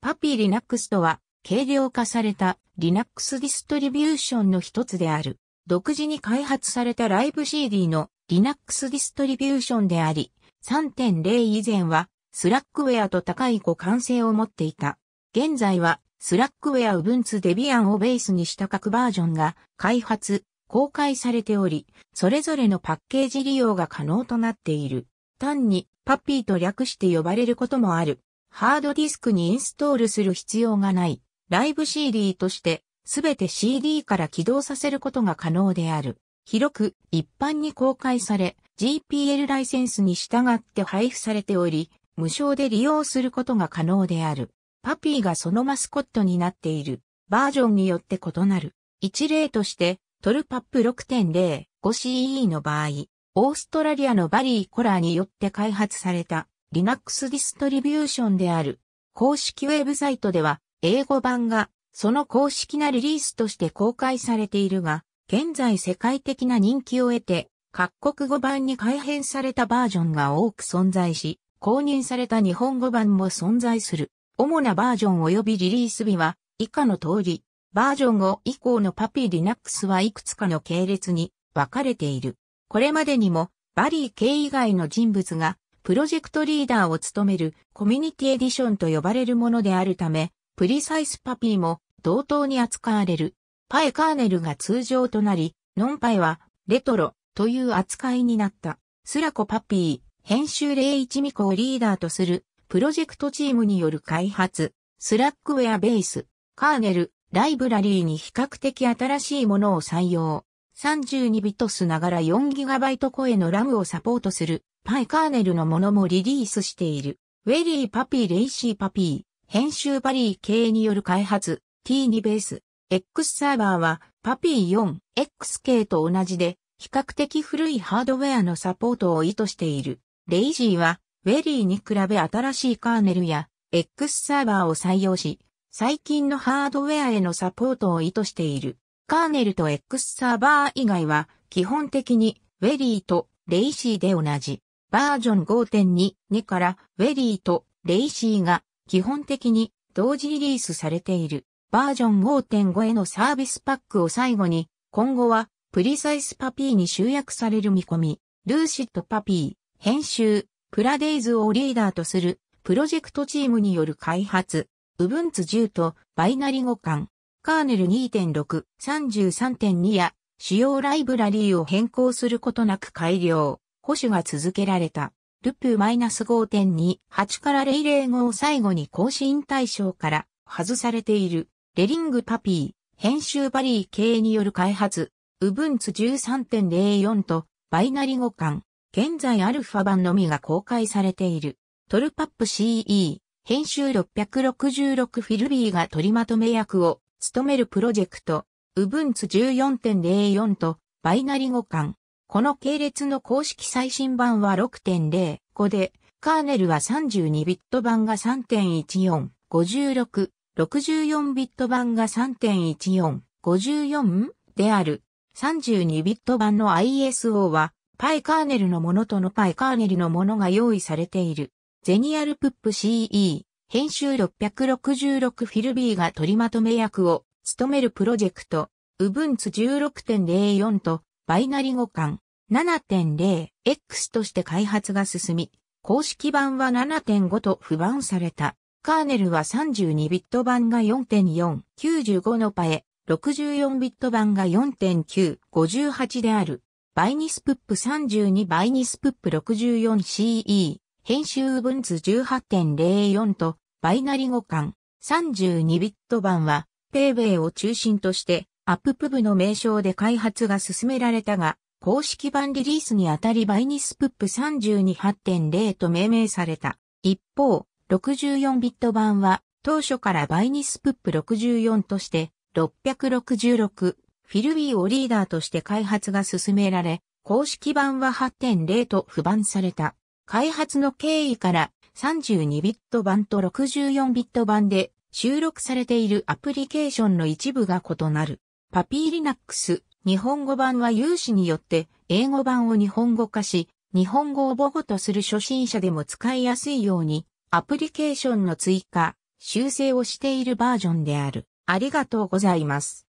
パピーリナックスとは、軽量化されたリナックスディストリビューションの一つである。独自に開発されたライブ CD のリナックスディストリビューションであり、3.0以前は、スラックウェアと高い互換性を持っていた。現在は、スラックウェア Ubuntu アンをベースにした各バージョンが開発、公開されており、それぞれのパッケージ利用が可能となっている。単に、パピーと略して呼ばれることもある。ハードディスクにインストールする必要がない、ライブ CD として、すべて CD から起動させることが可能である。広く一般に公開され、GPL ライセンスに従って配布されており、無償で利用することが可能である。パピーがそのマスコットになっている。バージョンによって異なる。一例として、トルパップ6.0、5CE の場合、オーストラリアのバリー・コラーによって開発された Linux ディストリビューションである。公式ウェブサイトでは、英語版が、その公式なリリースとして公開されているが、現在世界的な人気を得て、各国語版に改変されたバージョンが多く存在し、公認された日本語版も存在する。主なバージョン及びリリース日は、以下の通り、バージョン5以降のパピ Linux はいくつかの系列に分かれている。これまでにも、バリー系以外の人物がプロジェクトリーダーを務めるコミュニティエディションと呼ばれるものであるため、プリサイスパピーも同等に扱われる。パイカーネルが通常となり、ノンパイはレトロという扱いになった。スラコパピー、編集0一ミコをリーダーとするプロジェクトチームによる開発、スラックウェアベース、カーネル、ライブラリーに比較的新しいものを採用。32ビトスながら 4GB 超えのラムをサポートするパイカーネルのものもリリースしている。ウェリーパピーレイシーパピー、編集バリー系による開発、T2 ベース。X サーバーはパピー 4X 系と同じで、比較的古いハードウェアのサポートを意図している。レイジーは、ウェリーに比べ新しいカーネルや X サーバーを採用し、最近のハードウェアへのサポートを意図している。カーネルと X サーバー以外は、基本的にウェリーとレイシーで同じ。バージョン5.2.2からウェリーとレイシーが基本的に同時リリースされている。バージョン5.5へのサービスパックを最後に、今後はプリサイスパピーに集約される見込み、ルーシットパピー、編集、プラデイズをリーダーとするプロジェクトチームによる開発、ウブンツ10とバイナリ互換、カーネル2.6、33.2や主要ライブラリーを変更することなく改良。保守が続けられた。ルプーマイナス5.28から005を最後に更新対象から外されている。レリングパピー、編集バリー系による開発、ウブンツ13.04とバイナリ互換、現在アルファ版のみが公開されている。トルパップ CE、編集666フィルビーが取りまとめ役を務めるプロジェクト、ウブンツ14.04とバイナリ互換、この系列の公式最新版は6.05で、カーネルは32ビット版が3.14、56、64ビット版が3.14、54である。32ビット版の ISO は、パイカーネルのものとのパイカーネルのものが用意されている。ゼニアルプップ CE、編集666フィルビーが取りまとめ役を務めるプロジェクト、Ubuntu 16.04とバイナリ互換 7.0X として開発が進み、公式版は7.5と不版された。カーネルは32ビット版が4.4、95のパエ、64ビット版が4.9、58である。バイニスプップ32バイニスプップ 64CE、編集分図18.04と、バイナリ互換、32ビット版は、ペーウェイを中心として、アッププブの名称で開発が進められたが、公式版リリースにあたりバイニスプップ328.0と命名された。一方、64ビット版は当初からバイニスプップ64として666フィルビーをリーダーとして開発が進められ、公式版は8.0と不版された。開発の経緯から32ビット版と64ビット版で収録されているアプリケーションの一部が異なる。パピーリナックス、日本語版は有志によって英語版を日本語化し、日本語を母語とする初心者でも使いやすいように、アプリケーションの追加、修正をしているバージョンである。ありがとうございます。